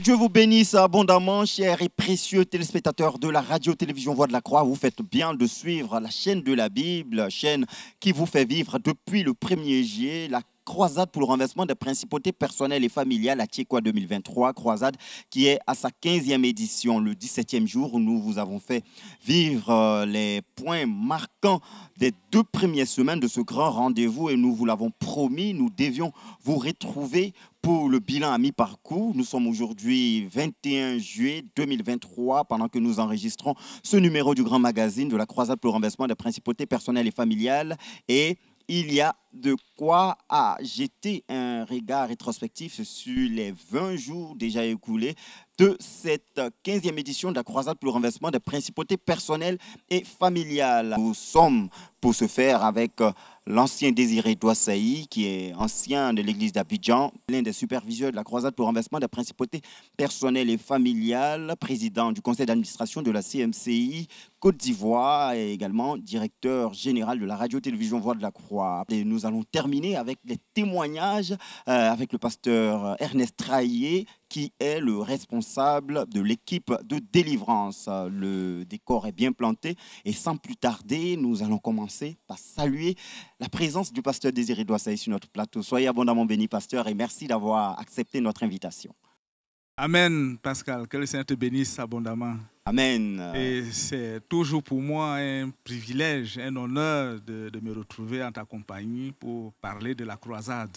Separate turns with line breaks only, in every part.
Dieu vous bénisse abondamment, chers et précieux téléspectateurs de la radio-télévision Voix de la Croix. Vous faites bien de suivre la chaîne de la Bible, chaîne qui vous fait vivre depuis le 1er janvier la croisade pour le renversement des principautés personnelles et familiales à Tchéquois 2023, croisade qui est à sa 15e édition. Le 17e jour, où nous vous avons fait vivre euh, les points marquants des deux premières semaines de ce grand rendez-vous et nous vous l'avons promis, nous devions vous retrouver pour le bilan à mi-parcours. Nous sommes aujourd'hui 21 juillet 2023 pendant que nous enregistrons ce numéro du grand magazine de la croisade pour le renversement des principautés personnelles et familiales et il y a de quoi a jeté un regard rétrospectif sur les 20 jours déjà écoulés de cette 15e édition de la croisade pour le renversement des principautés personnelles et familiales. Nous sommes pour ce faire avec euh, l'ancien Désiré Douassaï, qui est ancien de l'église d'Abidjan, l'un des superviseurs de la croisade pour le renversement des principautés personnelles et familiales, président du conseil d'administration de la CMCI Côte d'Ivoire et également directeur général de la radio-télévision Voix de la Croix nous allons terminer avec les témoignages euh, avec le pasteur Ernest Traillé, qui est le responsable de l'équipe de délivrance. Le décor est bien planté et sans plus tarder, nous allons commencer par saluer la présence du pasteur Désiré Doissaï sur notre plateau. Soyez abondamment béni, pasteur, et merci d'avoir accepté notre invitation.
Amen, Pascal. Que le Seigneur te bénisse abondamment. Amen. Et c'est toujours pour moi un privilège, un honneur de, de me retrouver en ta compagnie pour parler de la croisade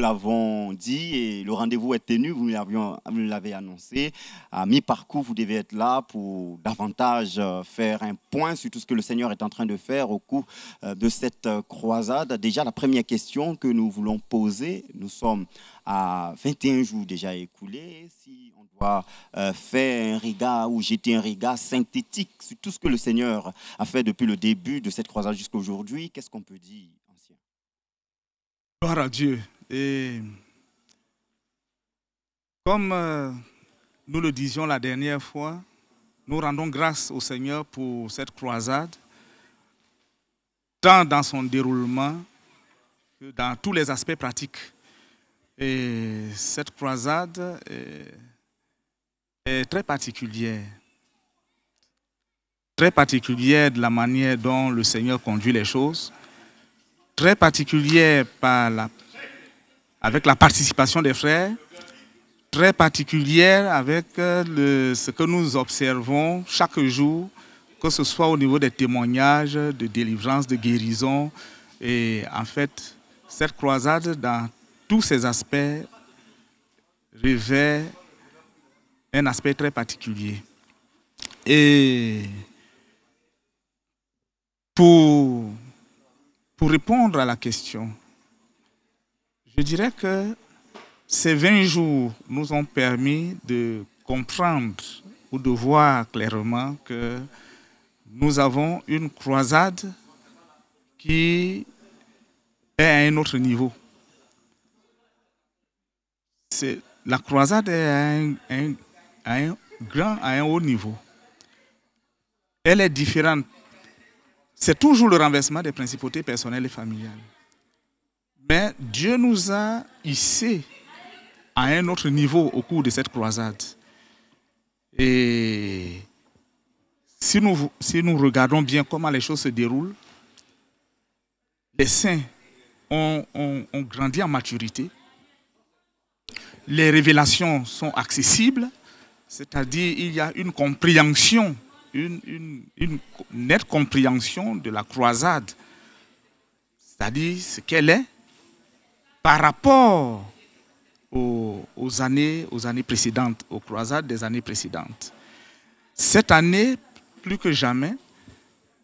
l'avons dit et le rendez-vous est tenu, vous l'avez annoncé. À mi-parcours, vous devez être là pour davantage euh, faire un point sur tout ce que le Seigneur est en train de faire au cours euh, de cette euh, croisade. Déjà, la première question que nous voulons poser, nous sommes à 21 jours déjà écoulés, si on doit faire un regard ou jeter un regard synthétique sur tout ce que le Seigneur a fait depuis le début de cette croisade jusqu'à aujourd'hui, qu'est-ce qu'on peut dire, ancien
Gloire à Dieu. Et comme euh, nous le disions la dernière fois, nous rendons grâce au Seigneur pour cette croisade, tant dans son déroulement que dans tous les aspects pratiques. Et cette croisade est, très particulière, très particulière de la manière dont le Seigneur conduit les choses, très particulière par la avec la participation des frères, très particulière avec euh, ce que nous observons chaque jour, que ce soit au niveau des témoignages, de délivrance, de guérison. Et en fait, cette croisade, dans tous ses aspects, revêt un aspect très particulier. Et pour répondre à la question, je dirais que ces 20 jours nous ont permis de comprendre ou de voir clairement que nous avons une croisade qui est à un autre niveau. la croisade est à un grand, à un haut niveau. Elle est différente. C'est toujours le renversement des principautés personnelles et familiales. Mais Dieu nous a hissés à un autre niveau au cours de cette croisade. Et si nous, si nous regardons bien comment les choses se déroulent, les saints ont, grandi en maturité. Les révélations sont accessibles, c'est-à-dire il y a une compréhension, une nette compréhension de la croisade, c'est-à-dire ce qu'elle est, par rapport aux, années, aux années précédentes, aux croisades des années précédentes. Cette année, plus que jamais,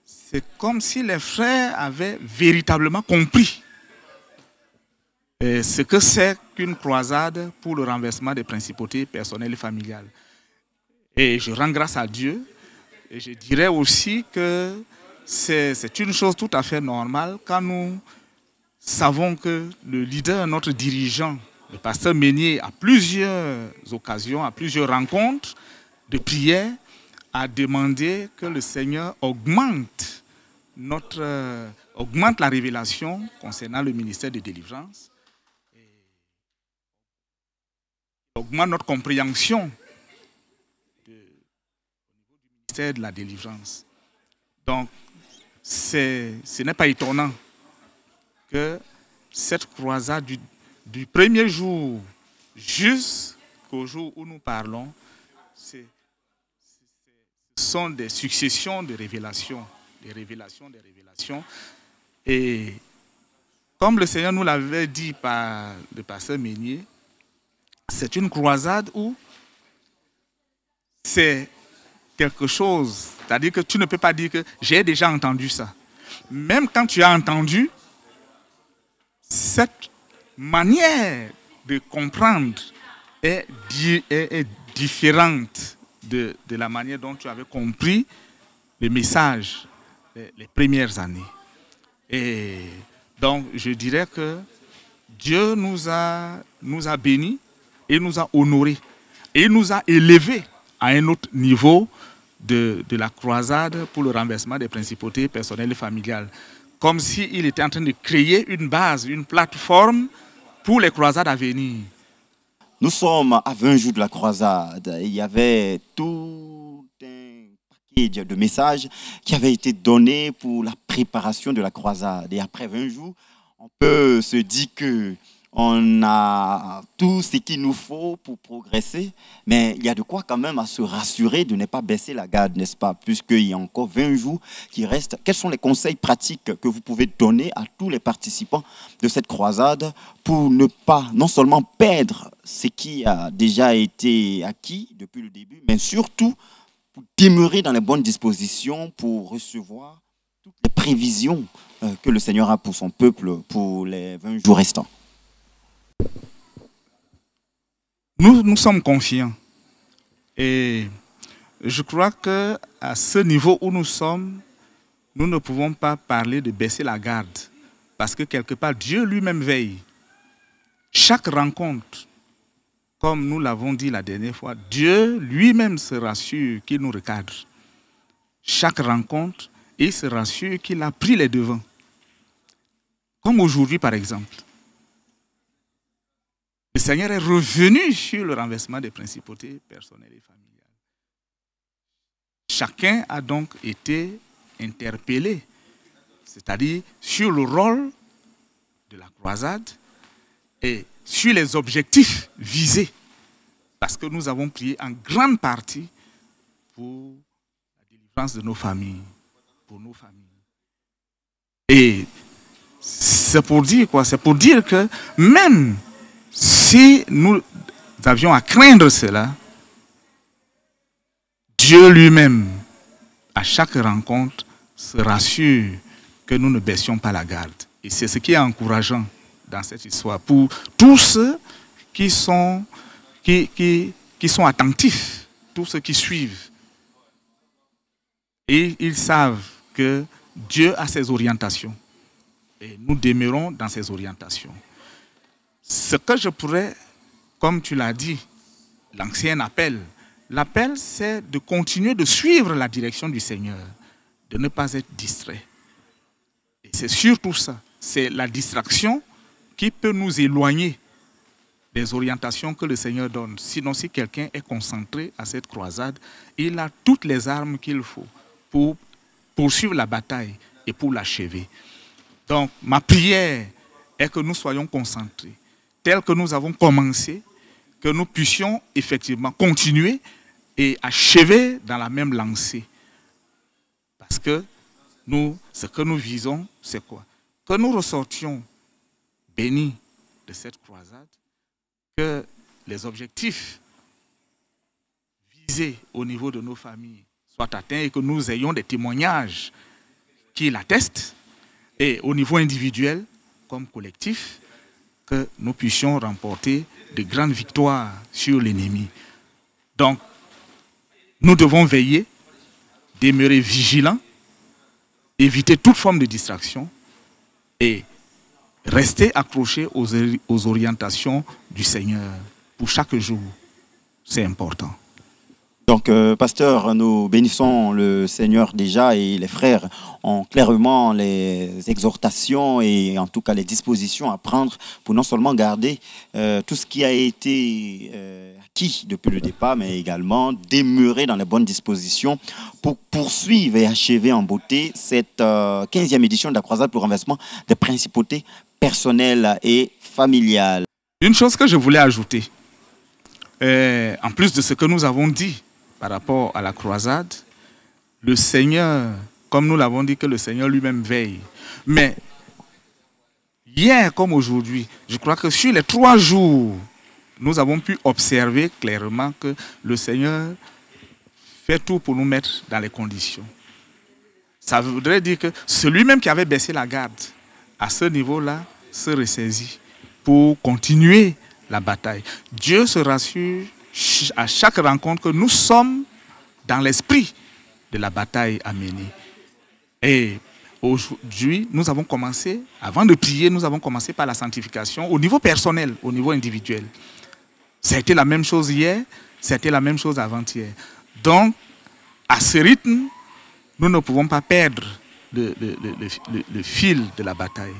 c'est comme si les frères avaient véritablement compris ce que c'est qu'une croisade pour le renversement des principautés personnelles et familiales. Et je rends grâce à Dieu. Et je dirais aussi que c'est une chose tout à fait normale quand nous savons que le leader, notre dirigeant, le pasteur Meunier, à plusieurs occasions, à plusieurs rencontres de prière, a demandé que le Seigneur augmente, notre, euh, augmente la révélation concernant le ministère de délivrance, et augmente notre compréhension du ministère de la délivrance. Donc, ce n'est pas étonnant cette croisade du, premier jour jusqu'au jour où nous parlons, ce sont des successions de révélations, des révélations, des révélations. Et comme le Seigneur nous l'avait dit par le pasteur Meunier, c'est une croisade où c'est quelque chose. C'est-à-dire que tu ne peux pas dire que j'ai déjà entendu ça. Même quand tu as entendu, cette manière de comprendre est, différente de, la manière dont tu avais compris le message les, premières années. Et donc, je dirais que Dieu nous a, nous a bénis et nous a honorés. Et nous a élevés à un autre niveau de, de la croisade pour le renversement des principautés personnelles et familiales comme s'il était en train de créer une base, une plateforme pour les croisades à venir.
Nous sommes à 20 jours de la croisade. Il y avait tout un paquet de messages qui avaient été donnés pour la préparation de la croisade. Et après 20 jours, on peut se dire que on a tout ce qu'il nous faut pour progresser, mais il y a de quoi quand même à se rassurer de ne pas baisser la garde, n'est-ce pas Puisqu'il y a encore 20 jours qui restent. Quels sont les conseils pratiques que vous pouvez donner à tous les participants de cette croisade pour ne pas non seulement perdre ce qui a déjà été acquis depuis le début, mais surtout pour demeurer dans les bonnes dispositions pour recevoir toutes les prévisions euh, que le Seigneur a pour son peuple pour les 20 jours restants
Nous, nous sommes confiants. Et je crois que à ce niveau où nous sommes, nous ne pouvons pas parler de baisser la garde. Parce que quelque part, Dieu lui-même veille. Chaque rencontre, comme nous l'avons dit la dernière fois, Dieu lui-même se rassure qu'il nous recadre. Chaque rencontre, il se rassure qu'il a pris les devants. Comme aujourd'hui, par exemple. Le Seigneur est revenu sur le renversement des principautés personnelles et familiales. Chacun a donc été interpellé, c'est-à-dire sur le rôle de la croisade et sur les objectifs visés. Parce que nous avons prié en grande partie pour la délivrance de nos familles, pour nos familles. Et c'est pour dire quoi C'est pour dire que même si nous avions à craindre cela, Dieu lui-même, à chaque rencontre, se rassure que nous ne baissions pas la garde. Et c'est ce qui est encourageant dans cette histoire pour tous ceux qui sont, qui, qui, sont attentifs, tous ceux qui suivent. Et ils savent que Dieu a ses orientations. Et nous demeurons dans ses orientations. Ce que je pourrais, comme tu l'as dit, l'ancien appel, l'appel c'est de continuer de suivre la direction du Seigneur, de ne pas être distrait. Et c'est surtout ça, c'est la distraction qui peut nous éloigner des orientations que le Seigneur donne. Sinon, si quelqu'un est concentré à cette croisade, il a toutes les armes qu'il faut pour poursuivre la bataille et pour l'achever. Donc, ma prière est que nous soyons concentrés tel que nous avons commencé, que nous puissions effectivement continuer et achever dans la même lancée. Parce que nous, ce que nous visons, c'est quoi Que nous ressortions bénis de cette croisade, que les objectifs visés au niveau de nos familles soient atteints et que nous ayons des témoignages qui l'attestent, et au niveau individuel comme collectif, que nous puissions remporter de grandes victoires sur l'ennemi. Donc, nous devons veiller, demeurer vigilants, éviter toute forme de distraction et rester accrochés aux, aux orientations du Seigneur pour chaque jour. C'est important. Donc, euh,
pasteur, nous bénissons le Seigneur déjà et les frères ont clairement les exhortations et en tout cas les dispositions à prendre pour non seulement garder euh, tout ce qui a été euh, acquis depuis le départ, mais également demeurer dans les bonnes dispositions pour poursuivre et achever en beauté cette 15e édition de la croisade pour renversement des principautés personnelles et familiales. Une chose
que je voulais ajouter, en plus de ce que nous avons dit, par rapport à la croisade, le Seigneur, comme nous l'avons dit, que le Seigneur lui-même veille. Mais hier comme aujourd'hui, je crois que sur les trois jours, nous avons pu observer clairement que le Seigneur fait tout pour nous mettre dans les conditions. Ça voudrait dire que celui-même qui avait baissé la garde, à ce niveau-là, se ressaisit pour continuer la bataille. Dieu se rassure à chaque rencontre que nous sommes dans l'esprit de la bataille à mener. Et aujourd'hui, nous avons commencé, avant de prier, nous avons commencé par la sanctification au niveau personnel, au niveau individuel. Ça a été la même chose hier, C'était la même chose avant-hier. Donc, à ce rythme, nous ne pouvons pas perdre le, le fil de la bataille.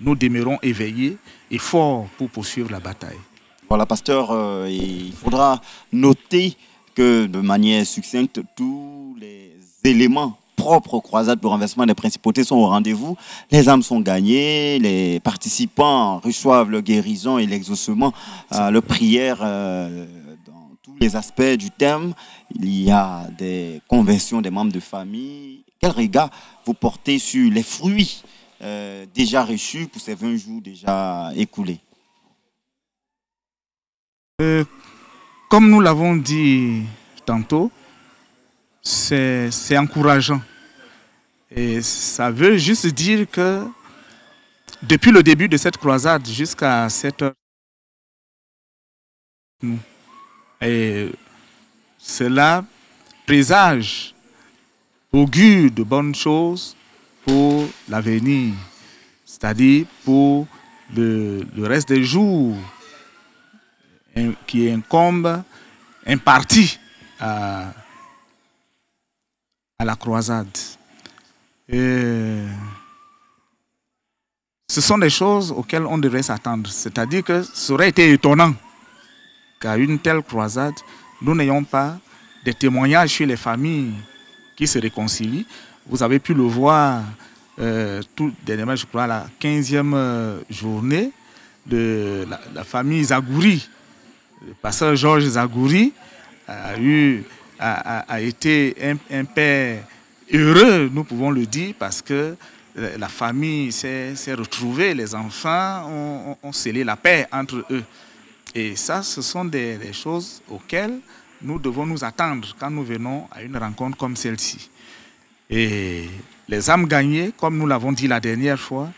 Nous demeurons éveillés et forts pour poursuivre la bataille.
Voilà, pasteur, euh, il faudra noter que de manière succincte, tous les éléments propres aux croisades pour renversement des principautés sont au rendez-vous. Les âmes sont gagnées, les participants reçoivent le guérison et l'exaucement, euh, La prière euh, dans tous les aspects du thème. Il y a des conventions des membres de famille. Quel regard vous portez sur les fruits déjà reçus pour ces 20 jours déjà écoulés
euh, comme nous l'avons dit tantôt, c'est encourageant. Et ça veut juste dire que depuis le début de cette croisade jusqu'à cette heure, et cela présage, augure de bonnes choses pour l'avenir, c'est-à-dire pour le reste des jours qui incombe un parti euh, à, la croisade. ce sont des choses auxquelles on devrait s'attendre. C'est-à-dire que ça aurait été étonnant qu'à une telle croisade, nous n'ayons pas de témoignages chez les familles qui se réconcilient. Vous avez pu le voir euh, tout dernièrement, je crois, la 15e euh, journée de la famille Zagouri, le pasteur Georges Zagouri a, eu, a, a, été un, un, père heureux, nous pouvons le dire, parce que la famille s'est retrouvée, les enfants ont, scellé la paix entre eux. Et ça, ce sont des, des choses auxquelles nous devons nous attendre quand nous venons à une rencontre comme celle-ci. Et les âmes gagnées, comme nous l'avons dit la dernière fois,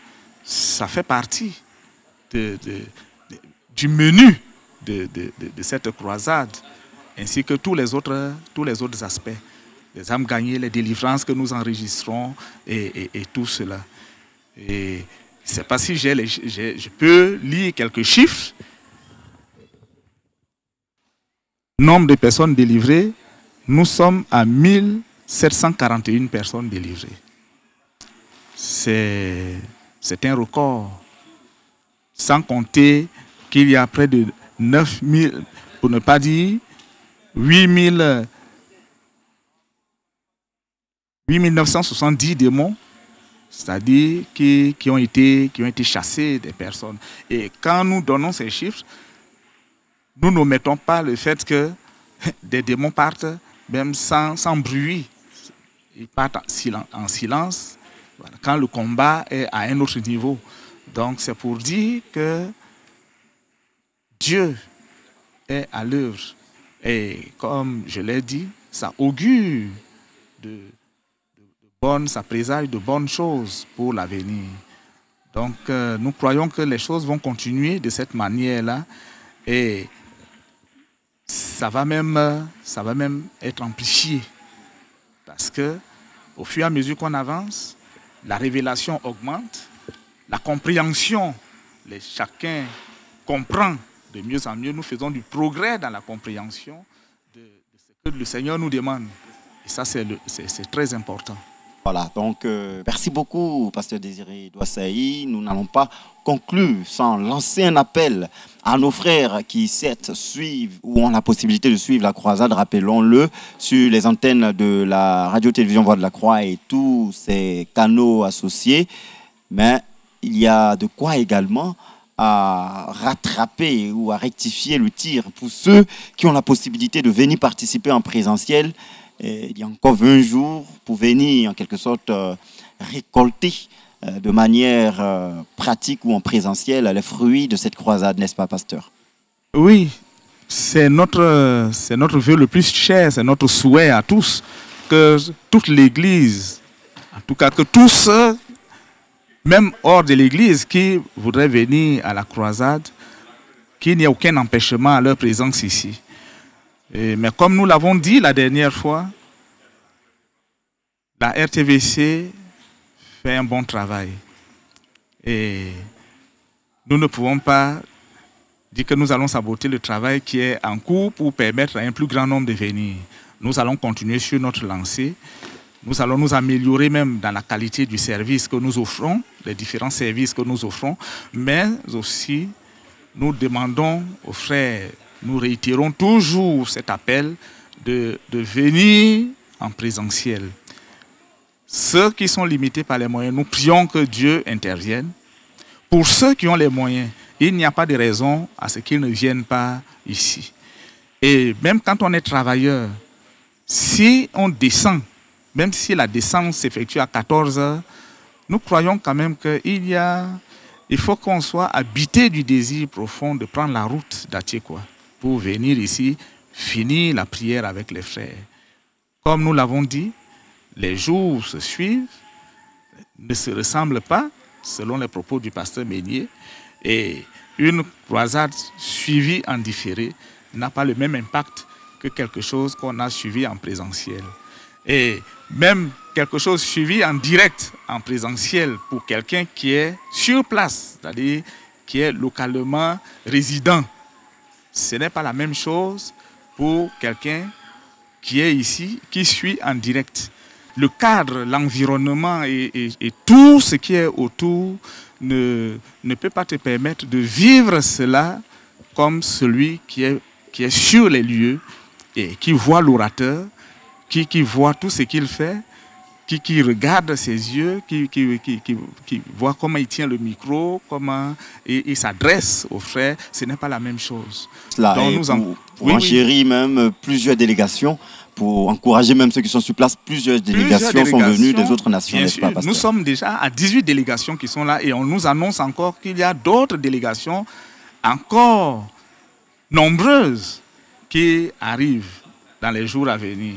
ça fait partie de, du menu de, cette croisade, ainsi que tous les autres, tous les autres aspects, les âmes gagnées, les délivrances que nous enregistrons et, tout cela. Et je ne sais pas si j'ai je peux lire quelques chiffres. Nombre de personnes délivrées, nous sommes à 1741 personnes délivrées. C'est un record. Sans compter qu'il y a près de 9000, pour ne pas dire 8000 970 démons, c'est-à-dire qui, ont été, qui ont été chassés des personnes. Et quand nous donnons ces chiffres, nous ne mettons pas le fait que des démons partent même sans, sans bruit. Ils partent en silence, quand le combat est à un autre niveau. Donc c'est pour dire que Dieu est à l'œuvre. Et comme je l'ai dit, ça augure de, bonnes, ça présage de bonnes choses pour l'avenir. Donc euh, nous croyons que les choses vont continuer de cette manière-là et ça va même, ça va même être amplifié parce que au fur et à mesure qu'on avance, la révélation augmente, la compréhension, les, chacun comprend de mieux en mieux, nous faisons du progrès dans la compréhension de, ce que le Seigneur nous demande. Et ça, c'est très important. Voilà, donc euh, merci beaucoup, Pasteur Désiré
Douassaï. Nous n'allons pas conclure sans lancer un appel à nos frères qui, certes, suivent ou ont la possibilité de suivre la croisade, rappelons-le, sur les antennes de la radio-télévision Voix de la Croix et tous ces canaux associés. Mais il y a de quoi également à rattraper ou à rectifier le tir. Pour ceux qui ont la possibilité de venir participer en présentiel, eh, il y a encore 20 jours pour venir en quelque sorte euh, récolter euh, de manière euh, pratique ou en présentiel les fruits de cette croisade, n'est-ce pas, pasteur
Oui, c'est notre, c'est notre vœu le plus cher, c'est notre souhait à tous, que toute l'Église, en tout cas que tous même hors de l'Église, qui voudrait venir à la croisade, qu'il n'y ait aucun empêchement à leur présence ici. mais comme nous l'avons dit la dernière fois, la RTVC fait un bon travail. Et nous ne pouvons pas dire que nous allons saboter le travail qui est en cours pour permettre à un plus grand nombre de venir. Nous allons continuer sur notre lancée. Nous allons nous améliorer même dans la qualité du service que nous offrons les différents services que nous offrons, mais aussi nous demandons aux frères, nous réitérons toujours cet appel de, venir en présentiel. Ceux qui sont limités par les moyens, nous prions que Dieu intervienne. Pour ceux qui ont les moyens, il n'y a pas de raison à ce qu'ils ne viennent pas ici. Et même quand on est travailleur, si on descend, même si la descente s'effectue à 14 heures, nous croyons quand même qu'il y a, il faut qu'on soit habité du désir profond de prendre la route d'Atiekwa pour venir ici finir la prière avec les frères. Comme nous l'avons dit, les jours se suivent, ne se ressemblent pas, selon les propos du pasteur Meunier, et une croisade suivie en différé n'a pas le même impact que quelque chose qu'on a suivi en présentiel. Et même quelque chose suivi en direct, en présentiel, pour quelqu'un qui est sur place, c'est-à-dire qui est localement résident. Ce n'est pas la même chose pour quelqu'un qui est ici, qui suit en direct. Le cadre, l'environnement et, tout ce qui est autour ne, ne peut pas te permettre de vivre cela comme celui qui est, qui est sur les lieux et qui voit l'orateur, qui, qui voit tout ce qu'il fait qui, regarde ses yeux, qui, qui, voit comment il tient le micro, comment il, s'adresse aux frères, ce n'est pas la même chose. Cela Donc, nous en... pour,
même plusieurs délégations pour encourager même ceux qui sont sur place. Plusieurs délégations, sont venues des autres nations, Nous
sommes déjà à 18 délégations qui sont là et on nous annonce encore qu'il y a d'autres délégations encore nombreuses qui arrivent dans les jours à venir.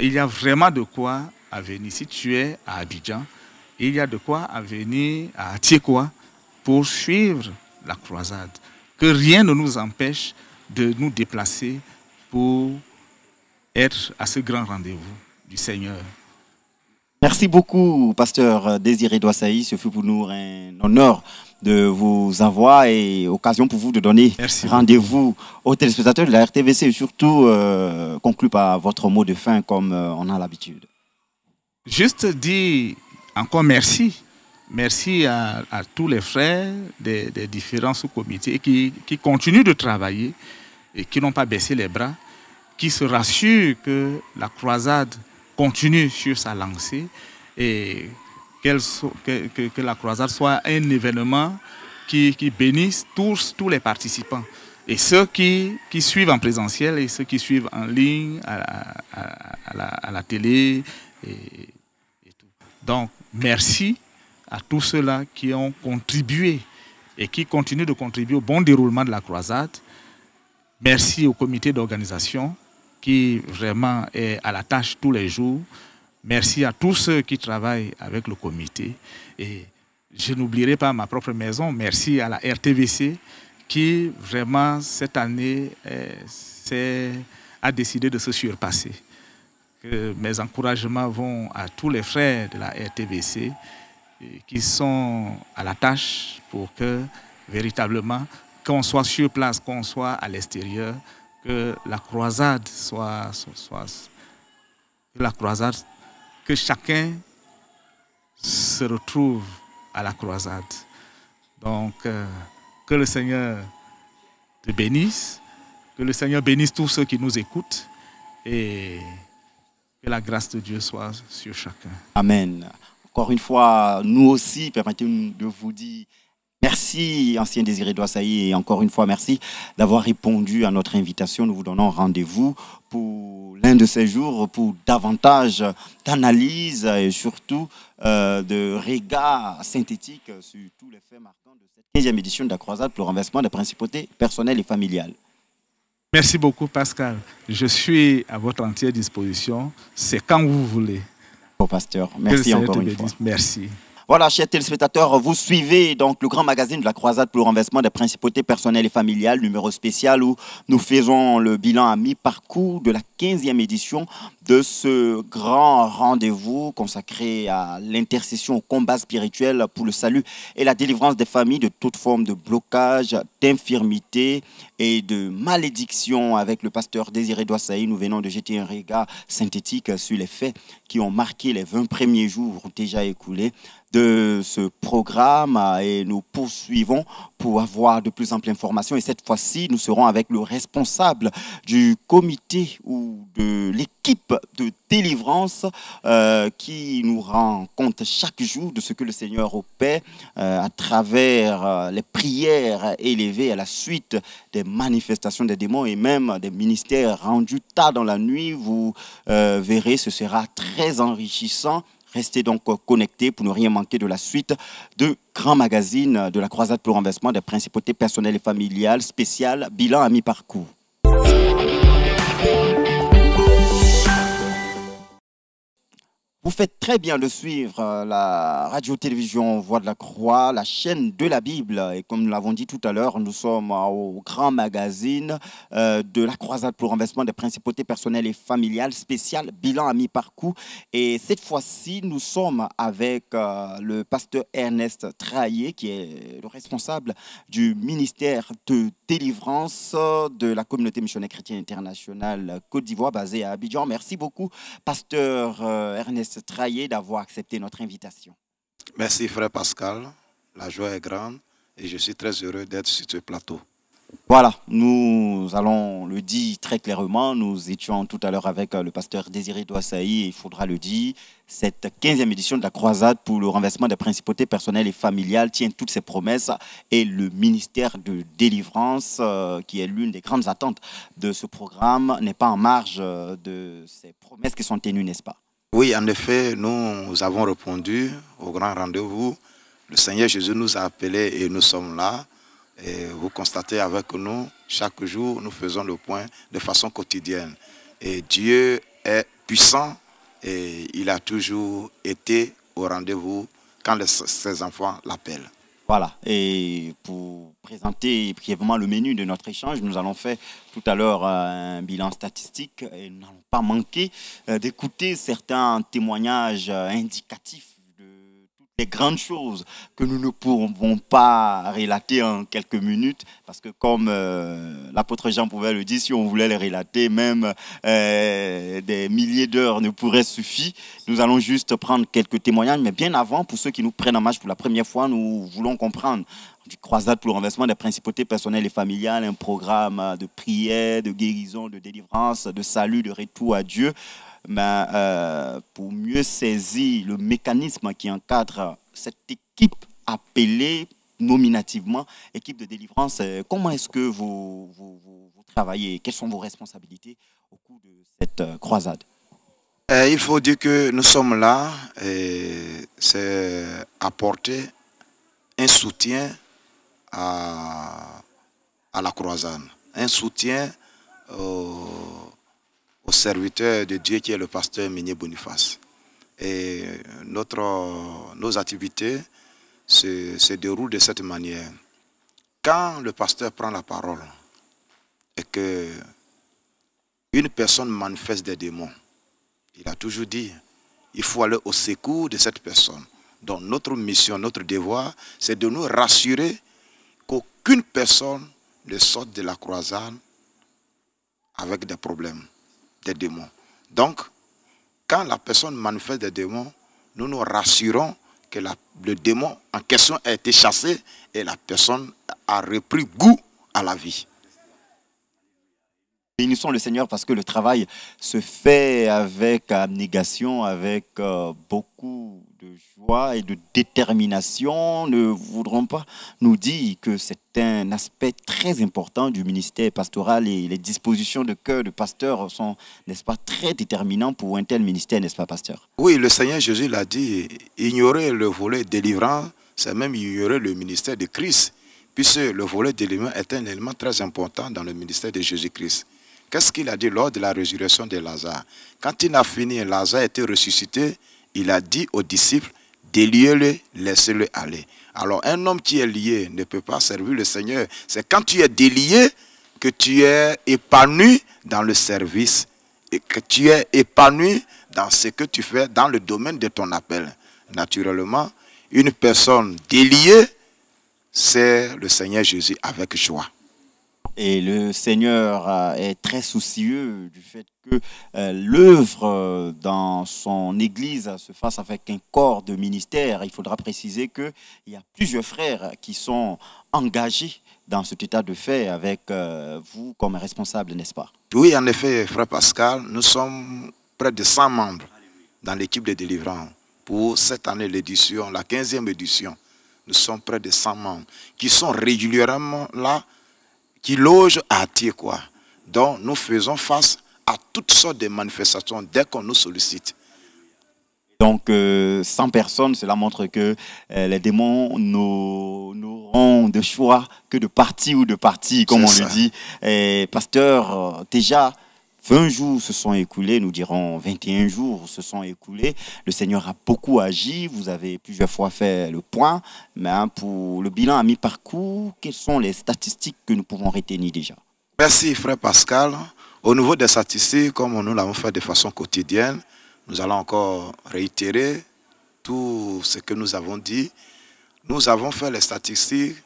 Il y a vraiment de quoi à venir. Si tu es à Abidjan, il y a de quoi à venir à Atikwa pour suivre la croisade. Que rien ne nous empêche de nous déplacer pour être à ce grand rendez-vous du Seigneur.
Merci beaucoup, pasteur Désiré Douassaï. Ce fut pour nous un honneur de vous avoir et occasion pour vous de donner rendez-vous aux téléspectateurs de la RTVC surtout euh, conclu par votre mot de fin comme
euh, on a l'habitude juste dire encore merci. Merci à, tous les frères des, différents sous-comités qui, continuent de travailler et qui n'ont pas baissé les bras, qui se rassurent que la croisade continue sur sa lancée et que, la croisade soit un événement qui, bénisse tous, tous les participants. Et ceux qui, suivent en présentiel et ceux qui suivent en ligne, à, la, la, télé. Et, donc, merci à tous ceux-là qui ont contribué et qui continuent de contribuer au bon déroulement de la croisade. Merci au comité d'organisation qui vraiment est à la tâche tous les jours. Merci à tous ceux qui travaillent avec le comité. Et je n'oublierai pas ma propre maison. Merci à la RTVC qui vraiment cette année euh, a décidé de se surpasser mes encouragements vont à tous les frères de la RTBC euh, qui sont à la tâche pour que véritablement, qu'on soit sur place, qu'on soit à l'extérieur, que la croisade soit, soit, que la croisade, que chacun se retrouve à la croisade. Donc, euh, que le Seigneur te bénisse, que le Seigneur bénisse tous ceux qui nous écoutent et que la grâce de Dieu soit sur chacun.
Amen. Encore une fois, nous aussi, permettez-nous de vous dire merci, ancien désiré d'Oissaï, et encore une fois, merci d'avoir répondu à notre invitation. Nous vous donnons rendez-vous pour l'un de ces jours pour davantage d'analyse et surtout euh, de regard synthétique sur tous les faits marquants de cette 15e édition de la croisade pour le renversement des principautés personnelles et
familiales. Merci beaucoup, Pascal. Je suis à votre entière disposition. C'est quand vous voulez. Au pasteur, merci encore une fois. Merci.
Voilà, chers téléspectateurs, vous suivez donc le grand magazine de la croisade pour le renversement des principautés personnelles et familiales, numéro spécial où nous faisons le bilan à mi-parcours de la 15e édition de ce grand rendez-vous consacré à l'intercession au combat spirituel pour le salut et la délivrance des familles de toute forme de blocage, d'infirmité et de malédiction avec le pasteur Désiré Doissaï. Nous venons de jeter un regard synthétique sur les faits qui ont marqué les 20 premiers jours déjà écoulés de ce programme et nous poursuivons pour avoir de plus amples informations. Et cette fois-ci, nous serons avec le responsable du comité ou de l'équipe de délivrance euh, qui nous rend compte chaque jour de ce que le Seigneur opère euh, à travers euh, les prières élevées à la suite des manifestations des démons et même des ministères rendus tard dans la nuit. Vous verrez, ce sera très enrichissant. Restez donc euh, connectés pour ne rien manquer de la suite de Grand magazines euh, de la Croisade pour l'investissement des principautés personnelles et familiales spéciales, bilan à mi-parcours. Vous faites très bien de suivre euh, la radio-télévision Voix de la Croix, la chaîne de la Bible. Et comme nous l'avons dit tout à l'heure, nous sommes euh, au grand magazine euh, de la croisade pour l'investissement des principautés personnelles et familiales spécial bilan à mi-parcours. Et cette fois-ci, nous sommes avec le pasteur Ernest Traillé, qui est responsable du ministère de délivrance de la communauté missionnaire chrétienne internationale Côte d'Ivoire, basée à Abidjan. Merci beaucoup, pasteur euh, Ernest Traillé, d'avoir accepté notre invitation.
Merci, frère Pascal. La joie est grande et je suis très heureux d'être sur ce plateau. Voilà,
nous allons le dire très clairement. Nous étions tout à l'heure avec euh, le pasteur Désiré Douassaï et il faudra le dire. Cette 15e édition de la croisade pour le renversement des principautés personnelles et familiales tient toutes ses promesses et le ministère de délivrance, euh, qui est l'une des grandes attentes de ce programme, n'est pas en marge euh, de ces promesses qui sont
tenues, n'est-ce pas Oui, en effet, nous avons répondu au grand rendez-vous. Le Seigneur Jésus nous a appelés et nous sommes là. Et vous constatez avec nous, chaque jour, nous faisons le point de façon quotidienne. Et Dieu est puissant et il a toujours été au rendez-vous quand les, ses enfants l'appellent.
Voilà, et pour présenter brièvement le menu de notre échange, nous allons faire tout à l'heure euh, un bilan statistique et nous n'allons pas manquer euh, d'écouter certains témoignages euh, indicatifs des grandes choses que nous ne pouvons pas relater en quelques minutes, parce que comme euh, l'apôtre Jean pouvait le dire, si on voulait les relater, même euh, des milliers d'heures ne pourraient suffire. Nous allons juste prendre quelques témoignages, mais bien avant, pour ceux qui nous prennent en marche pour la première fois, nous voulons comprendre du croisade pour le renversement des principautés personnelles et familiales, un programme de prière, de guérison, de délivrance, de salut, de retour à Dieu. Mais ben, euh, pour mieux saisir le mécanisme qui encadre cette équipe appelée nominativement équipe de délivrance, euh, comment est-ce que vous, travaillez Quelles sont vos responsabilités au cours
de cette euh, croisade il faut dire que nous sommes là et c'est apporter un soutien à, la croisade, un soutien au, au serviteur de Dieu qui est le pasteur Meunier Boniface. Et euh, notre, euh, nos activités se, se déroulent de cette manière. Quand le pasteur prend la parole et que une personne manifeste des démons, il a toujours dit, il faut aller au secours de cette personne. Donc notre mission, notre devoir, c'est de nous rassurer qu'aucune personne ne sorte de la croisade avec des problèmes démons. Donc, quand la personne manifeste des démons, nous nous rassurons que le démon en question a été chassé et la personne a repris goût à la vie.
Bénissons le Seigneur parce que le travail se fait avec abnégation, avec euh, beaucoup de joie et de détermination ne voudront pas nous dire que c'est un aspect très important du ministère pastoral et les dispositions de cœur de pasteur sont, n'est-ce pas, très déterminantes pour un tel ministère, n'est-ce pas, pasteur
Oui, le Seigneur Jésus l'a dit, ignorer le volet délivrant, c'est même ignorer le ministère de Christ, puisque le volet délivrant est un élément très important dans le ministère de Jésus-Christ. Qu'est-ce qu'il a dit lors de la résurrection de Lazare Quand il a fini, Lazare été ressuscité, il a dit aux disciples, déliez-le, laissez-le aller. Alors un homme qui est lié ne peut pas servir le Seigneur. C'est quand tu es délié que tu es épanoui dans le service et que tu es épanoui dans ce que tu fais dans le domaine de ton appel. Naturellement, une personne déliée, c'est le Seigneur Jésus avec joie.
Et le Seigneur euh, est très soucieux du fait que euh, l'œuvre euh, dans son Église se fasse avec un corps de ministère. Il faudra préciser qu'il y a plusieurs frères qui sont engagés dans cet état de fait avec vous comme responsable, n'est-ce pas
Oui, en effet, frère Pascal, nous sommes près de 100 membres dans l'équipe des délivrance pour cette année l'édition, la 15e édition. Nous sommes près de 100 membres qui sont régulièrement là qui loge à quoi. Donc nous faisons face à toutes sortes de manifestations dès qu'on nous sollicite.
Donc, sans euh, personne, cela montre que euh, les démons n'auront de choix que de parti ou de partir, comme on le dit. Et, pasteur, euh, déjà, 20 jours se sont écoulés, nous dirons 21 jours se sont écoulés. Le Seigneur a beaucoup agi, vous avez plusieurs fois fait le point, mais hein, pour le bilan à mi-parcours, quelles sont les statistiques que nous pouvons retenir déjà
Merci frère Pascal. Au niveau des statistiques, comme nous l'avons fait de façon quotidienne, nous allons encore réitérer tout ce que nous avons dit. Nous avons fait les statistiques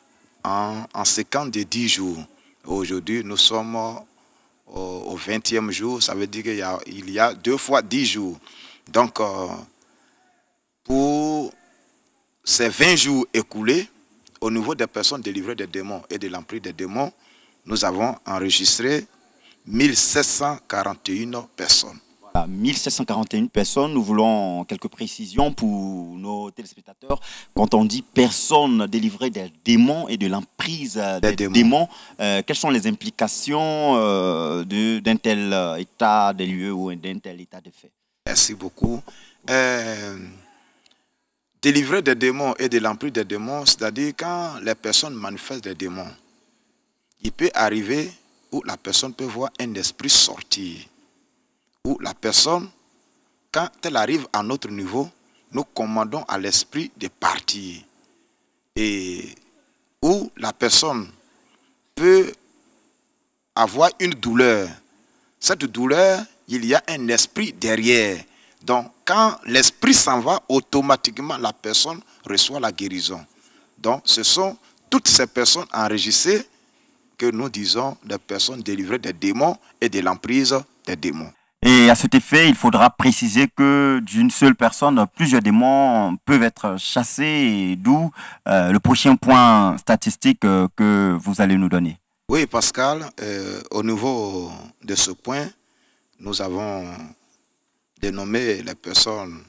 en, en séquence de 10 jours. Aujourd'hui, nous sommes au, 20e jour, ça veut dire qu'il y a, deux fois dix jours. Donc, euh, pour ces 20 jours écoulés, au niveau des personnes délivrées des démons et de l'emprise des démons, nous avons enregistré 1741 personnes. 1741
personnes. Nous voulons quelques précisions pour nos téléspectateurs. Quand on dit personne délivrée des démons et de l'emprise des, démons, euh, quelles sont les implications euh, d'un tel euh, état des lieux ou d'un tel état de fait
Merci beaucoup. Euh, délivrer des démons et de l'emprise des démons, c'est-à-dire quand les personnes manifestent des démons, il peut arriver où la personne peut voir un esprit sortir où la personne, quand elle arrive à notre niveau, nous commandons à l'esprit de partir. Et où la personne peut avoir une douleur. Cette douleur, il y a un esprit derrière. Donc, quand l'esprit s'en va, automatiquement, la personne reçoit la guérison. Donc, ce sont toutes ces personnes enregistrées que nous disons des personnes délivrées des démons et de l'emprise des démons.
Et à cet effet, il faudra préciser que d'une seule personne, plusieurs démons peuvent être chassés, d'où euh, le prochain point statistique euh, que vous allez nous donner.
Oui, Pascal, euh, au niveau de ce point, nous avons dénommé les personnes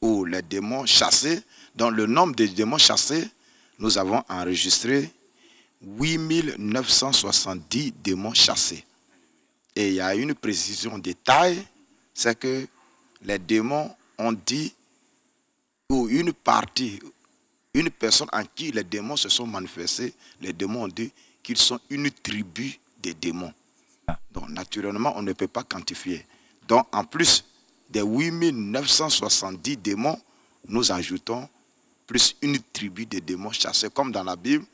ou les démons chassés. Dans le nombre de démons chassés, nous avons enregistré 8970 démons chassés. Et il y a une précision détail, c'est que les démons ont dit, ou une partie, une personne en qui les démons se sont manifestés, les démons ont dit qu'ils sont une tribu des démons. Donc naturellement, on ne peut pas quantifier. Donc en plus des 8970 démons, nous ajoutons plus une tribu de démons chassés. Comme dans la Bible,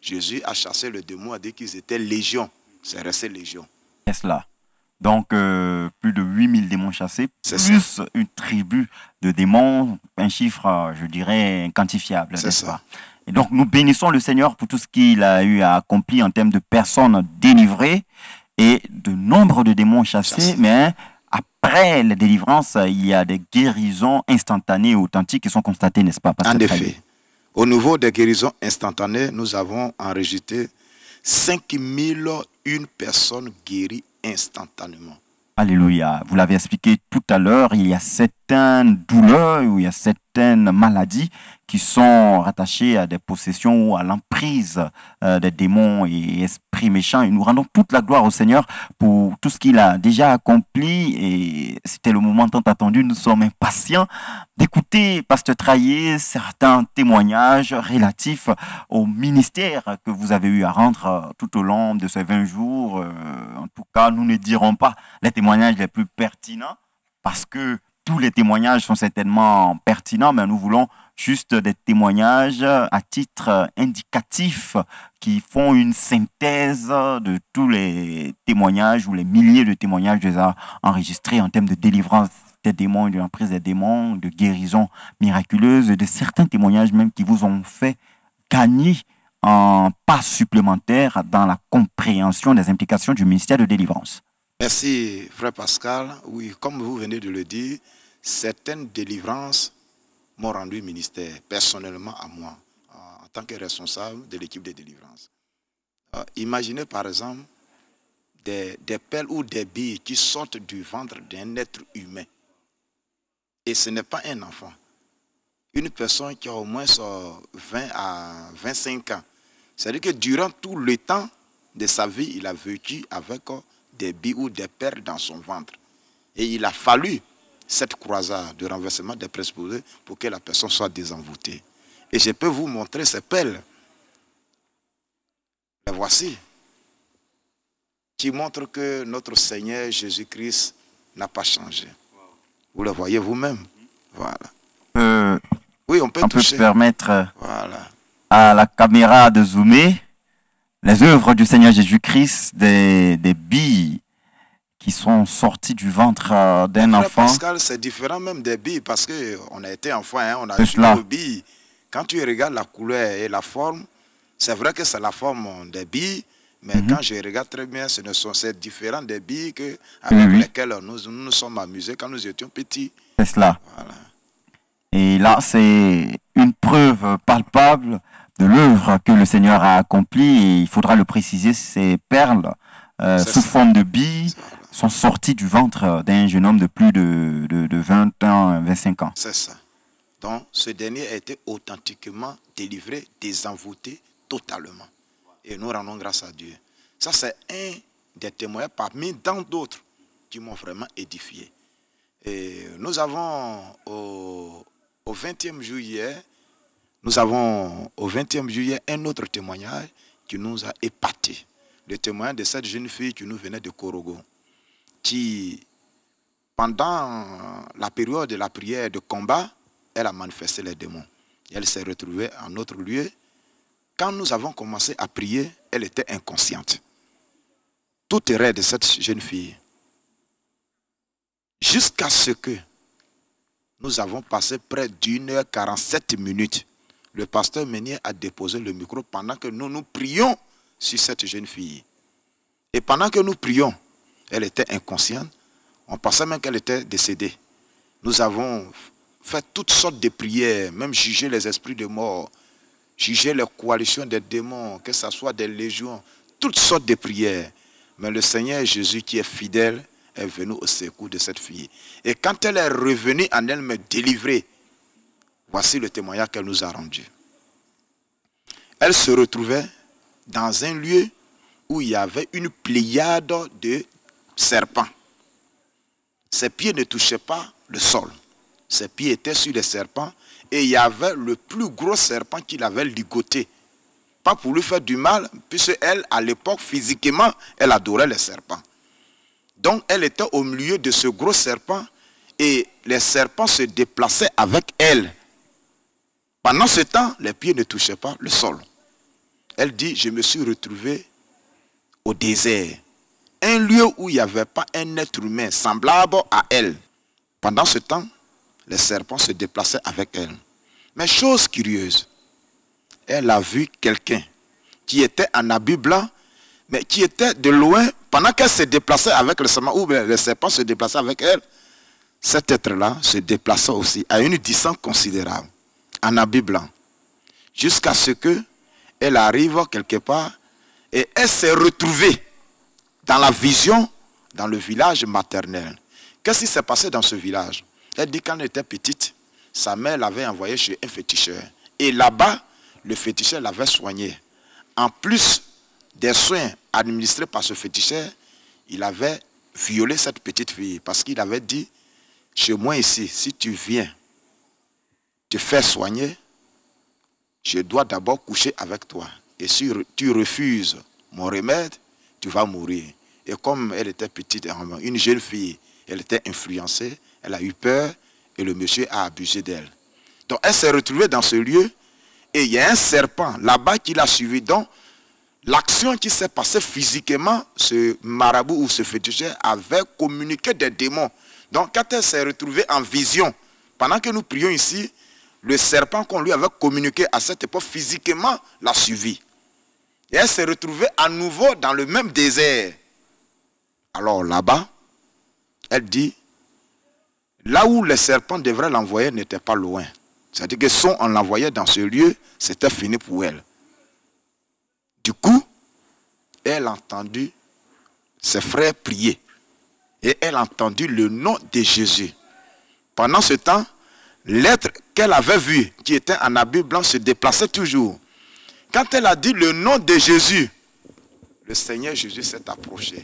Jésus a chassé le démon, a dit qu'ils étaient légions. C'est resté légion
cela Donc, euh, plus de 8000 démons chassés, plus une tribu de démons, un chiffre, je dirais, quantifiable. C'est ça. et donc, nous bénissons le Seigneur pour tout ce qu'il a eu à accomplir en termes de personnes délivrées et de nombre de démons chassés, mais après la délivrance, il y a des guérisons instantanées et authentiques qui sont constatées, n'est-ce pas En effet,
au niveau des guérisons instantanées, nous avons enregistré 5000 une personne guérit instantanément.
Alléluia. Vous l'avez expliqué tout à l'heure, il y a certaines douleurs ou il y a certains certaines maladies qui sont rattachées à des possessions ou à l'emprise euh, des démons et esprits méchants. Et nous rendons toute la gloire au Seigneur pour tout ce qu'il a déjà accompli. Et c'était le moment tant attendu. Nous sommes impatients d'écouter, Pasteur Traillé, certains témoignages relatifs au ministère que vous avez eu à rendre euh, tout au long de ces 20 jours. Euh, en tout cas, nous ne dirons pas les témoignages les plus pertinents parce que tous les témoignages sont certainement pertinents, mais nous voulons juste des témoignages à titre indicatif qui font une synthèse de tous les témoignages ou les milliers de témoignages déjà enregistrés en termes de délivrance des démons, de l'emprise des démons, de guérison miraculeuse, de certains témoignages même qui vous ont fait gagner un pas supplémentaire dans la compréhension des implications du ministère de délivrance.
Merci, frère Pascal. Oui, comme vous venez de le dire, certaines délivrances m'ont rendu ministère, personnellement à moi, en tant que responsable de l'équipe de délivrance. Euh, imaginez par exemple des, des pelles ou des billes qui sortent du ventre d'un être humain. Et ce n'est pas un enfant. Une personne qui a au moins 20 euh, à 25 ans. C'est-à-dire que durant tout le temps de sa vie, il a vécu avec euh, des billes ou des perles dans son ventre. Et il a fallu cette croisade de renversement des présupposés pour que la personne soit désenvoûtée. Et je peux vous montrer ces perles. Les voici. Qui montrent que notre Seigneur Jésus-Christ n'a pas changé. Vous le voyez vous-même. Voilà. Euh, oui, on peut on permettre euh,
à la caméra de zoomer les œuvres du Seigneur Jésus-Christ, des, billes qui sont sorties du ventre euh, d'un enfant.
c'est différent même des billes parce qu'on a été enfant, hein, on a eu des billes. Quand tu regardes la couleur et la forme, c'est vrai que c'est la forme des billes, mais mhm. quand je regarde très bien, ce ne sont ces différents des billes avec lesquelles nous, nous sommes amusés quand nous étions petits.
C'est cela. Et là, c'est une preuve palpable de l'œuvre que le Seigneur a accomplie et il faudra le préciser, ces perles euh, sous forme de billes sont sorties du ventre d'un jeune homme de plus de, 20 ans, 25 ans. C'est ça.
Donc ce dernier a été authentiquement délivré, désenvoûté totalement. Et nous rendons grâce à Dieu. Ça, c'est un des témoins parmi tant d'autres qui m'ont vraiment édifié. Et nous avons au, au 20e juillet nous avons au 21 juillet un autre témoignage qui nous a épatés. Le témoignage de cette jeune fille qui nous venait de Korogo, qui, pendant la période de la prière de combat, elle a manifesté les démons. Elle s'est retrouvée en autre lieu. Quand nous avons commencé à prier, elle était inconsciente. Tout est rêvé de cette jeune fille. Jusqu'à ce que nous avons passé près d'une heure 47 minutes le pasteur Meunier a déposé le micro pendant que nous nous prions sur cette jeune fille. Et pendant que nous prions, elle était inconsciente. On pensait même qu'elle était décédée. Nous avons fait toutes sortes de prières, même juger les esprits de mort, juger les coalitions des démons, que ce soit des légions, toutes sortes de prières. Mais le Seigneur Jésus qui est fidèle est venu au secours de cette fille. Et quand elle est revenue en elle, me délivré. Voici le témoignage qu'elle nous a rendu. Elle se retrouvait dans un lieu où il y avait une pléiade de serpents. Ses pieds ne touchaient pas le sol. Ses pieds étaient sur les serpents et il y avait le plus gros serpent qu'il avait ligoté. Pas pour lui faire du mal, puisque elle, à l'époque, physiquement, elle adorait les serpents. Donc, elle était au milieu de ce gros serpent et les serpents se déplaçaient avec elle. Pendant ce temps, les pieds ne touchaient pas le sol. Elle dit, je me suis retrouvé au désert, un lieu où il n'y avait pas un être humain semblable à elle. Pendant ce temps, les serpents se déplaçaient avec elle. Mais chose curieuse, elle a vu quelqu'un qui était en habit blanc, mais qui était de loin, pendant qu'elle se déplaçait avec le serpent, ou le se déplaçait avec elle, cet être-là se déplaçait aussi à une distance considérable en habit blanc, jusqu'à ce que elle arrive quelque part et elle s'est retrouvée dans la vision, dans le village maternel. Qu'est-ce qui s'est passé dans ce village Elle dit qu'elle était petite, sa mère l'avait envoyée chez un féticheur. Et là-bas, le féticheur l'avait soignée. En plus des soins administrés par ce féticheur, il avait violé cette petite fille parce qu'il avait dit, chez moi ici, si tu viens te faire soigner, je dois d'abord coucher avec toi. Et si tu refuses mon remède, tu vas mourir. Et comme elle était petite, hein, une jeune fille, elle était influencée, elle a eu peur et le monsieur a abusé d'elle. Donc elle s'est retrouvée dans ce lieu et il y a un serpent là-bas qui l'a suivi. Donc l'action qui s'est passée physiquement, ce marabout ou ce féticheur avait communiqué des démons. Donc quand elle s'est retrouvée en vision, pendant que nous prions ici, le serpent qu'on lui avait communiqué à cette époque physiquement l'a suivi. Et elle s'est retrouvée à nouveau dans le même désert. Alors là-bas, elle dit, là où le serpent devrait l'envoyer n'était pas loin. C'est-à-dire que son on l'envoyait dans ce lieu, c'était fini pour elle. Du coup, elle a entendu ses frères prier. Et elle a entendu le nom de Jésus. Pendant ce temps, L'être qu'elle avait vu, qui était en habit blanc, se déplaçait toujours. Quand elle a dit le nom de Jésus, le Seigneur Jésus s'est approché.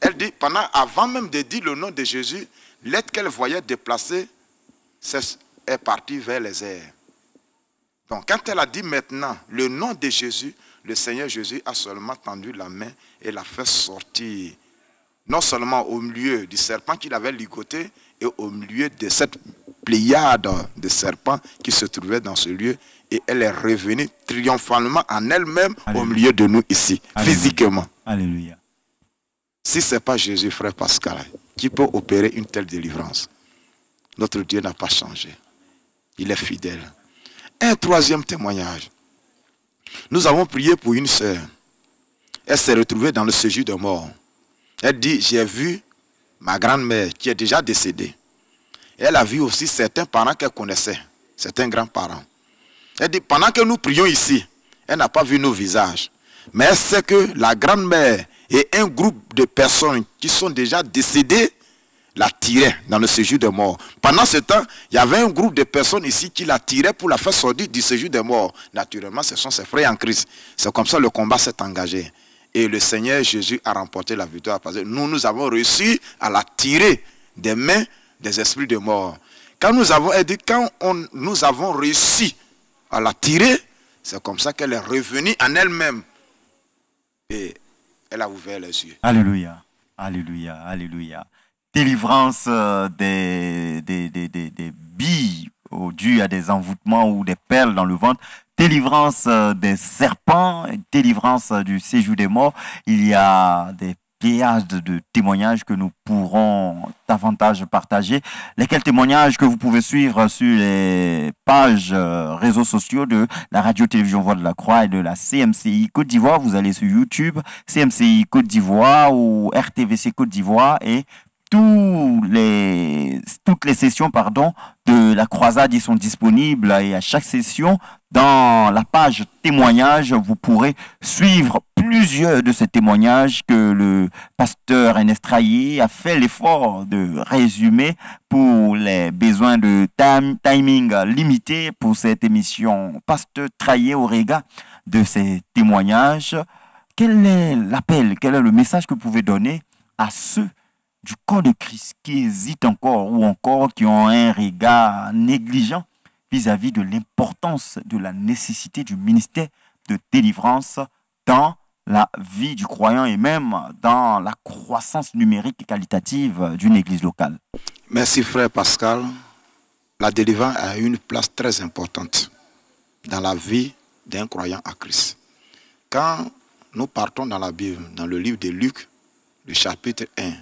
Elle dit, pendant, avant même de dire le nom de Jésus, l'être qu'elle voyait déplacer est parti vers les airs. Donc quand elle a dit maintenant le nom de Jésus, le Seigneur Jésus a seulement tendu la main et l'a fait sortir. Non seulement au milieu du serpent qu'il avait ligoté, et au milieu de cette pléiade de serpents qui se trouvaient dans ce lieu et elle est revenue triomphalement en elle-même au milieu de nous ici, physiquement. Alléluia. Si ce n'est pas Jésus, frère Pascal, qui peut opérer une telle délivrance, notre Dieu n'a pas changé. Il est fidèle. Un troisième témoignage. Nous avons prié pour une sœur. Elle s'est retrouvée dans le séjour de mort. Elle dit, j'ai vu ma grand-mère qui est déjà décédée elle a vu aussi certains parents qu'elle connaissait, certains grands-parents. Elle dit, pendant que nous prions ici, elle n'a pas vu nos visages. Mais elle sait que la grand-mère et un groupe de personnes qui sont déjà décédées la tiraient dans le séjour des morts. Pendant ce temps, il y avait un groupe de personnes ici qui la tiraient pour la faire sortir du séjour des morts. Naturellement, ce sont ses frères en crise. C'est comme ça que le combat s'est engagé. Et le Seigneur Jésus a remporté la victoire parce que nous, nous avons réussi à la tirer des mains des esprits de mort. Quand nous avons, quand on, nous avons réussi à la tirer, c'est comme ça qu'elle est revenue en elle-même. Et elle a ouvert les yeux.
Alléluia. Alléluia. Alléluia. Délivrance des, des, des, des, des billes dues à des envoûtements ou des perles dans le ventre délivrance des serpents, délivrance du séjour des morts. Il y a des a de témoignages que nous pourrons davantage partager, lesquels témoignages que vous pouvez suivre sur les pages euh, réseaux sociaux de la radio-télévision Voix de la Croix et de la CMCI Côte d'Ivoire. Vous allez sur YouTube, CMCI Côte d'Ivoire ou RTVC Côte d'Ivoire et tous les, toutes les sessions pardon, de la croisade y sont disponibles et à chaque session, dans la page témoignages, vous pourrez suivre plusieurs de ces témoignages que le pasteur Ernest Traillé a fait l'effort de résumer pour les besoins de timing limité pour cette émission. Pasteur Traillé au regard de ces témoignages, quel est l'appel, quel est le message que vous pouvez donner à ceux du corps de Christ qui hésitent encore ou encore qui ont un regard négligent vis-à-vis de l'importance de la nécessité du ministère de délivrance dans la vie du croyant et même dans la croissance numérique et qualitative d'une église locale.
Merci frère Pascal. La délivrance a une place très importante dans la vie d'un croyant à Christ. Quand nous partons dans la Bible, dans le livre de Luc, le chapitre 1,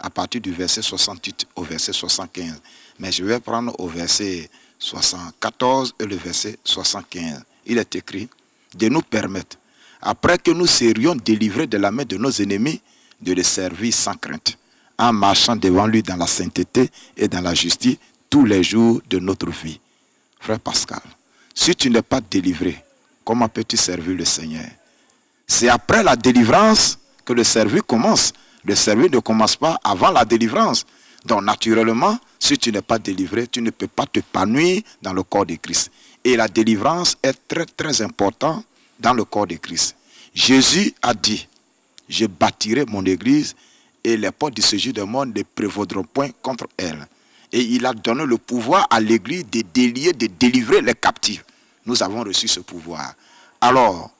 à partir du verset 68 au verset 75, mais je vais prendre au verset 74 et le verset 75, il est écrit, de nous permettre après que nous serions délivrés de la main de nos ennemis, de les servir sans crainte, en marchant devant lui dans la sainteté et dans la justice tous les jours de notre vie. Frère Pascal, si tu n'es pas délivré, comment peux-tu servir le Seigneur C'est après la délivrance que le service commence. Le service ne commence pas avant la délivrance. Donc naturellement, si tu n'es pas délivré, tu ne peux pas te t'épanouir dans le corps de Christ. Et la délivrance est très très importante dans le corps de Christ. Jésus a dit, je bâtirai mon église et les portes du ce de du monde ne prévaudront point contre elle. Et il a donné le pouvoir à l'église de délier, de délivrer les captifs. Nous avons reçu ce pouvoir. Alors,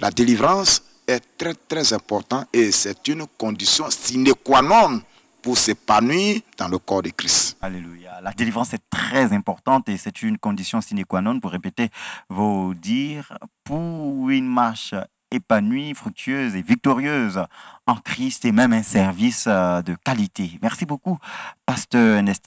la délivrance est très très importante et c'est une condition sine qua non pour s'épanouir dans le corps de Christ. Alléluia. La délivrance
est très importante et c'est une condition sine qua non, pour répéter vos dires, pour une marche épanouie, fructueuse et victorieuse en Christ et même un service euh, de qualité. Merci beaucoup, Pasteur Ernest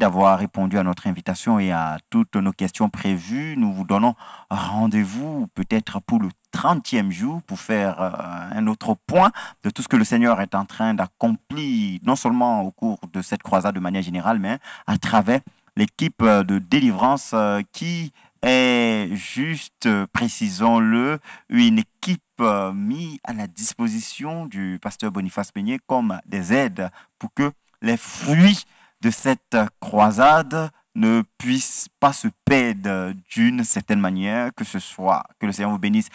d'avoir répondu à notre invitation et à toutes nos questions prévues. Nous vous donnons rendez-vous peut-être pour le 30e jour pour faire euh, un autre point de tout ce que le Seigneur est en train d'accomplir, non seulement au cours de cette croisade de manière générale, mais à travers l'équipe euh, de délivrance euh, qui est juste, précisons-le, une équipe mise à la disposition du pasteur Boniface Peigné comme des aides pour que les fruits de cette croisade ne puissent pas se perdre d'une certaine manière, que ce soit, que le Seigneur vous bénisse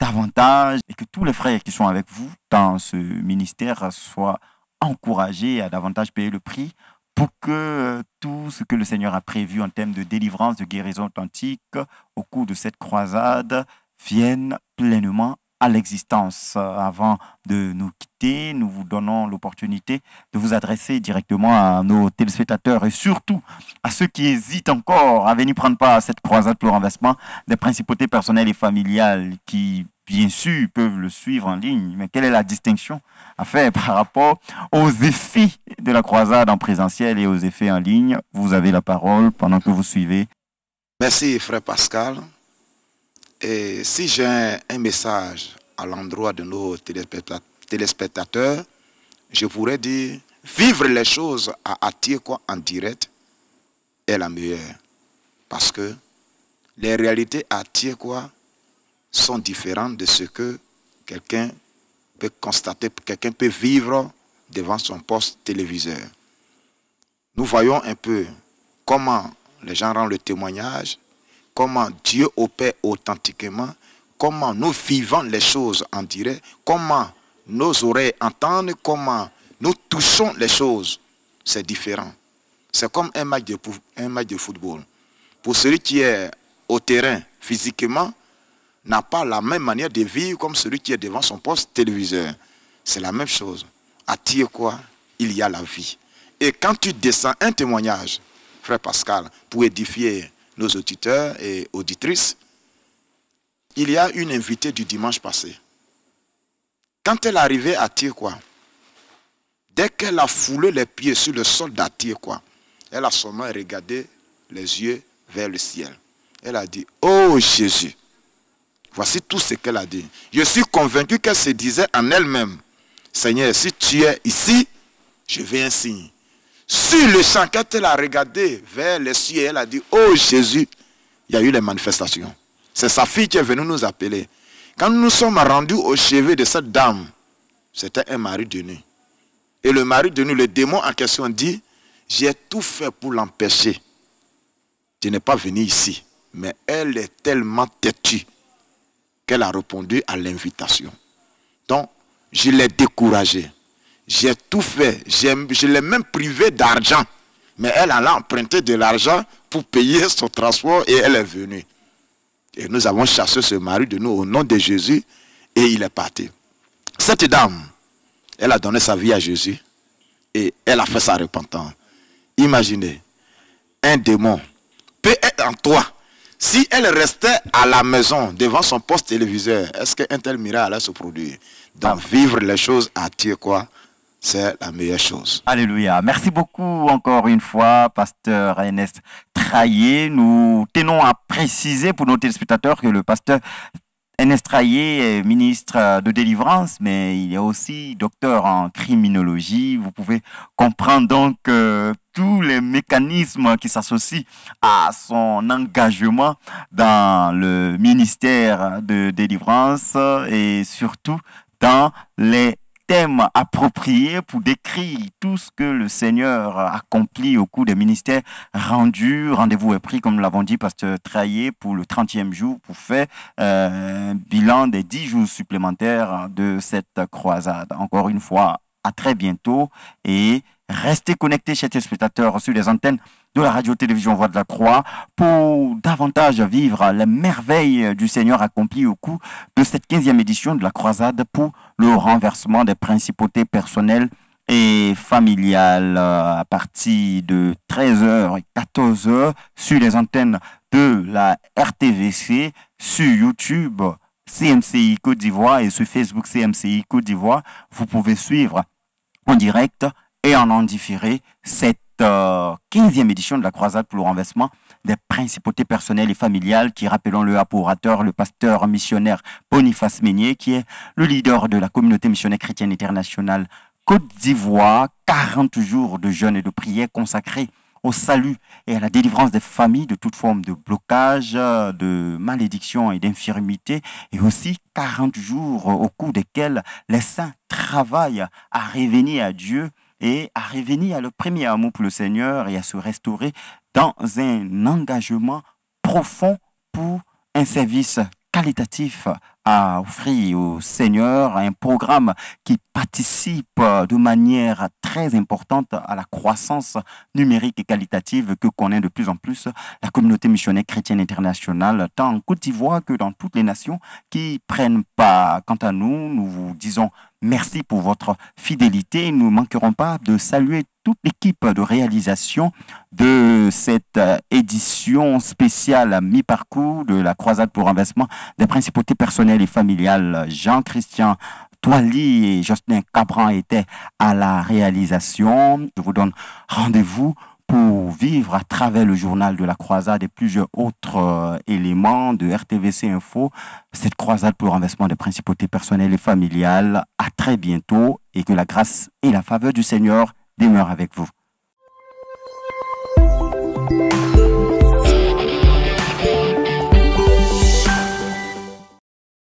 davantage et que tous les frères qui sont avec vous dans ce ministère soient encouragés à davantage payer le prix pour que euh, tout ce que le Seigneur a prévu en termes de délivrance, de guérison authentique au cours de cette croisade vienne pleinement à l'existence. Euh, avant de nous quitter, nous vous donnons l'opportunité de vous adresser directement à nos téléspectateurs et surtout à ceux qui hésitent encore à venir prendre part à cette croisade pour le des principautés personnelles et familiales qui bien sûr, peuvent le suivre en ligne, mais quelle est la distinction à faire par rapport aux effets de la croisade en présentiel et aux effets en ligne Vous avez la parole pendant que vous suivez.
Merci, frère Pascal. Et si j'ai un message à l'endroit de nos téléspectateurs, je pourrais dire, vivre les choses à quoi en direct est la meilleure. Parce que les réalités à quoi sont différentes de ce que quelqu'un peut constater, quelqu'un peut vivre devant son poste téléviseur. Nous voyons un peu comment les gens rendent le témoignage, comment Dieu opère authentiquement, comment nous vivons les choses en direct, comment nos oreilles entendent, comment nous touchons les choses. C'est différent. C'est comme un match, de, un match de football. Pour celui qui est au terrain physiquement, n'a pas la même manière de vivre comme celui qui est devant son poste téléviseur. C'est la même chose. Attire quoi Il y a la vie. Et quand tu descends un témoignage, frère Pascal, pour édifier nos auditeurs et auditrices, il y a une invitée du dimanche passé. Quand elle arrivait à quoi, dès qu'elle a foulé les pieds sur le sol quoi, elle a seulement regardé les yeux vers le ciel. Elle a dit, oh Jésus, voici tout ce qu'elle a dit. Je suis convaincu qu'elle se disait en elle-même, Seigneur, si tu es ici, je veux un signe. Sur le champ, quand elle a regardé vers les cieux, elle a dit, oh Jésus, il y a eu les manifestations. C'est sa fille qui est venue nous appeler. Quand nous sommes rendus au chevet de cette dame, c'était un mari de nuit. Et le mari de nuit, le démon en question dit, j'ai tout fait pour l'empêcher Je n'ai pas venu ici. Mais elle est tellement têtue qu'elle a répondu à l'invitation. Donc, je l'ai découragée. J'ai tout fait. Je l'ai même privé d'argent. Mais elle a emprunter de l'argent pour payer son transport et elle est venue. Et nous avons chassé ce mari de nous au nom de Jésus et il est parti. Cette dame, elle a donné sa vie à Jésus et elle a fait sa repentance. Imaginez, un démon peut être en toi. Si elle restait à la maison devant son poste téléviseur, est-ce qu'un tel miracle allait se produire dans vivre les choses Dieu quoi c'est la meilleure chose. Alléluia.
Merci beaucoup encore une fois, pasteur Ernest Traillé. Nous tenons à préciser pour nos téléspectateurs que le pasteur Ernest Traillé est ministre de délivrance, mais il est aussi docteur en criminologie. Vous pouvez comprendre donc euh, tous les mécanismes qui s'associent à son engagement dans le ministère de délivrance et surtout dans les thème approprié pour décrire tout ce que le Seigneur accomplit au cours des ministères rendus. Rendez-vous est pris, comme l'avons dit, Pasteur Traillé, pour le 30e jour, pour faire un euh, bilan des 10 jours supplémentaires de cette croisade. Encore une fois, à très bientôt et restez connectés, chers spectateurs sur les antennes de la radio-télévision Voix de la Croix pour davantage vivre la merveille du Seigneur accompli au cours de cette 15e édition de la croisade pour le renversement des principautés personnelles et familiales à partir de 13h et 14h sur les antennes de la RTVC, sur YouTube CMCI Côte d'Ivoire et sur Facebook CMCI Côte d'Ivoire. Vous pouvez suivre en direct et en en différé cette 15e euh, édition de la croisade pour le renversement des principautés personnelles et familiales qui, rappelons-le, aporateur, le pasteur missionnaire Boniface Meunier, qui est le leader de la communauté missionnaire chrétienne internationale Côte d'Ivoire, 40 jours de jeûne et de prière consacrés au salut et à la délivrance des familles de toute forme de blocage, de malédiction et d'infirmité, et aussi 40 jours au cours desquels les saints travaillent à revenir à Dieu et à revenir à le premier amour pour le Seigneur et à se restaurer dans un engagement profond pour un service qualitatif a offrir au Seigneur un programme qui participe euh, de manière très importante à la croissance numérique et qualitative que connaît de plus en plus la communauté missionnaire chrétienne internationale, tant en Côte d'Ivoire que dans toutes les nations qui prennent part. Quant à nous, nous vous disons merci pour votre fidélité. Nous ne manquerons pas de saluer toute l'équipe de réalisation de cette euh, édition spéciale à mi-parcours de la croisade pour investissement des principautés personnelles et familial Jean-Christian Toily et Justin Cabran étaient à la réalisation. Je vous donne rendez-vous pour vivre à travers le journal de la croisade et plusieurs autres euh, éléments de RTVC Info, cette croisade pour le renversement des principautés personnelles et familiales. À très bientôt et que la grâce et la faveur du Seigneur demeurent avec vous.